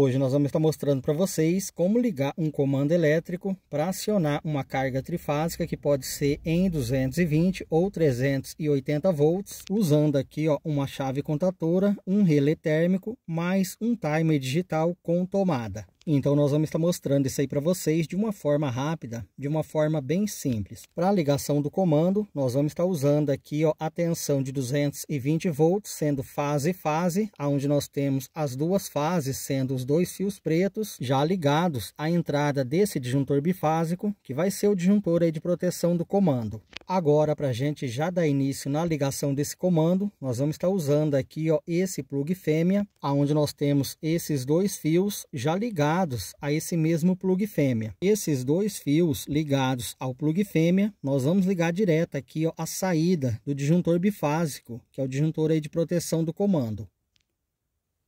Hoje nós vamos estar mostrando para vocês como ligar um comando elétrico para acionar uma carga trifásica que pode ser em 220 ou 380 volts, usando aqui ó, uma chave contatora, um relé térmico, mais um timer digital com tomada. Então nós vamos estar mostrando isso aí para vocês de uma forma rápida, de uma forma bem simples. Para a ligação do comando, nós vamos estar usando aqui ó, a tensão de 220 volts, sendo fase fase, onde nós temos as duas fases, sendo os dois fios pretos já ligados à entrada desse disjuntor bifásico, que vai ser o disjuntor aí de proteção do comando. Agora, para a gente já dar início na ligação desse comando, nós vamos estar usando aqui ó, esse plug fêmea, onde nós temos esses dois fios já ligados ligados a esse mesmo plug fêmea. Esses dois fios ligados ao plug fêmea, nós vamos ligar direto aqui ó, a saída do disjuntor bifásico, que é o disjuntor aí de proteção do comando.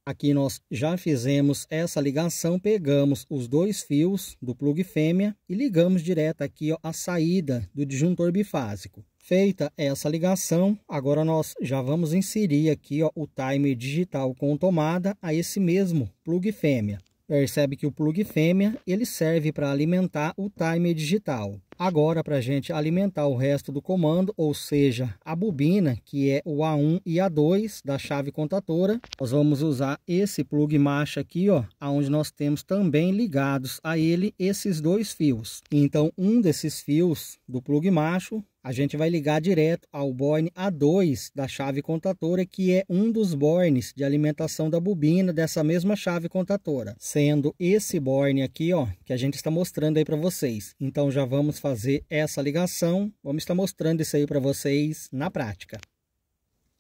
Aqui nós já fizemos essa ligação, pegamos os dois fios do plug fêmea e ligamos direto aqui ó, a saída do disjuntor bifásico. Feita essa ligação, agora nós já vamos inserir aqui ó, o timer digital com tomada a esse mesmo plug fêmea. Percebe que o plug fêmea ele serve para alimentar o timer digital. Agora, para a gente alimentar o resto do comando, ou seja, a bobina, que é o A1 e A2 da chave contatora, nós vamos usar esse plug marcha aqui, ó, onde nós temos também ligados a ele esses dois fios. Então, um desses fios do plug macho a gente vai ligar direto ao borne A2 da chave contatora, que é um dos bornes de alimentação da bobina dessa mesma chave contatora, sendo esse borne aqui, ó, que a gente está mostrando aí para vocês. Então já vamos fazer essa ligação, vamos estar mostrando isso aí para vocês na prática.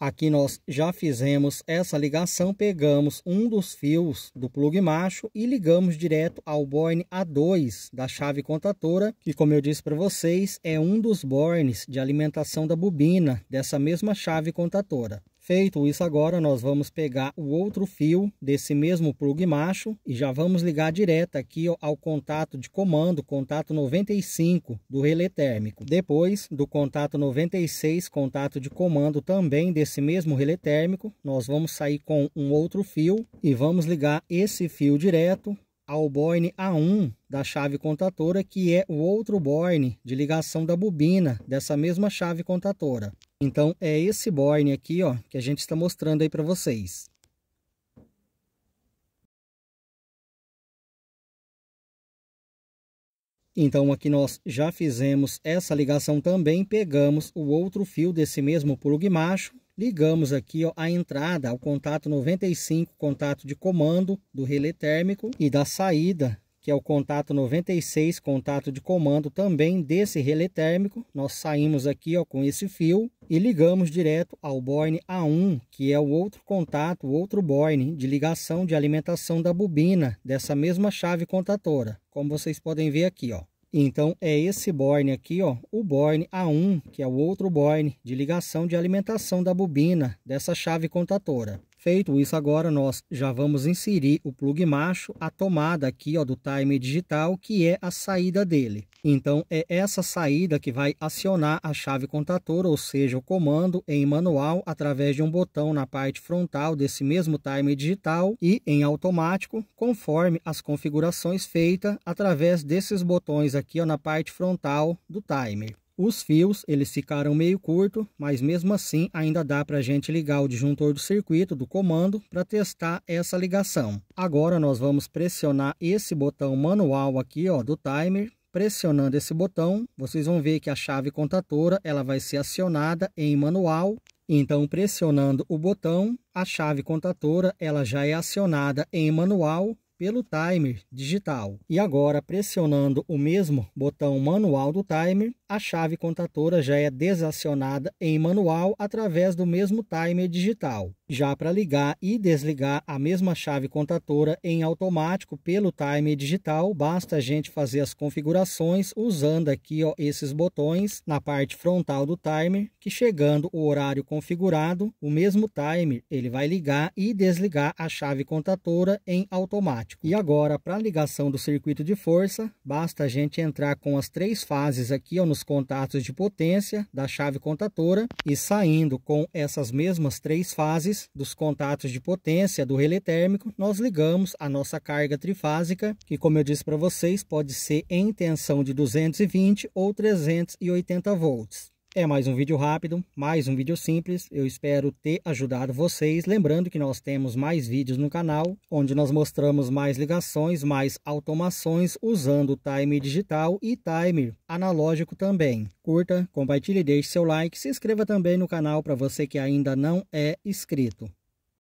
Aqui nós já fizemos essa ligação, pegamos um dos fios do plug macho e ligamos direto ao borne A2 da chave contatora, que como eu disse para vocês, é um dos bornes de alimentação da bobina dessa mesma chave contatora. Feito isso agora, nós vamos pegar o outro fio desse mesmo plug macho e já vamos ligar direto aqui ao contato de comando, contato 95 do relé térmico. Depois do contato 96, contato de comando também desse mesmo relé térmico, nós vamos sair com um outro fio e vamos ligar esse fio direto ao borne A1 da chave contatora, que é o outro borne de ligação da bobina dessa mesma chave contatora. Então é esse borne aqui ó, que a gente está mostrando aí para vocês. Então aqui nós já fizemos essa ligação também, pegamos o outro fio desse mesmo plug macho ligamos aqui ó, a entrada ao contato 95, contato de comando do relé térmico e da saída, que é o contato 96, contato de comando também desse relé térmico. Nós saímos aqui ó, com esse fio e ligamos direto ao borne A1, que é o outro contato, o outro borne de ligação de alimentação da bobina dessa mesma chave contatora, como vocês podem ver aqui. ó. Então, é esse borne aqui, ó, o borne A1, que é o outro borne de ligação de alimentação da bobina dessa chave contatora. Feito isso agora, nós já vamos inserir o plug macho, a tomada aqui ó, do timer digital, que é a saída dele. Então, é essa saída que vai acionar a chave contator, ou seja, o comando em manual, através de um botão na parte frontal desse mesmo timer digital e em automático, conforme as configurações feitas através desses botões aqui ó, na parte frontal do timer. Os fios, eles ficaram meio curto, mas mesmo assim ainda dá para a gente ligar o disjuntor do circuito, do comando, para testar essa ligação. Agora nós vamos pressionar esse botão manual aqui ó, do timer, pressionando esse botão, vocês vão ver que a chave contatora ela vai ser acionada em manual. Então, pressionando o botão, a chave contatora ela já é acionada em manual pelo timer digital. E agora, pressionando o mesmo botão manual do timer, a chave contatora já é desacionada em manual através do mesmo timer digital. Já para ligar e desligar a mesma chave contatora em automático pelo timer digital, basta a gente fazer as configurações usando aqui ó, esses botões na parte frontal do timer, que chegando o horário configurado, o mesmo timer ele vai ligar e desligar a chave contatora em automático automático. E agora, para a ligação do circuito de força, basta a gente entrar com as três fases aqui ó, nos contatos de potência da chave contatora e saindo com essas mesmas três fases dos contatos de potência do relé térmico, nós ligamos a nossa carga trifásica, que como eu disse para vocês, pode ser em tensão de 220 ou 380 volts. É mais um vídeo rápido, mais um vídeo simples, eu espero ter ajudado vocês. Lembrando que nós temos mais vídeos no canal, onde nós mostramos mais ligações, mais automações usando time digital e time analógico também. Curta, compartilhe, deixe seu like, se inscreva também no canal para você que ainda não é inscrito.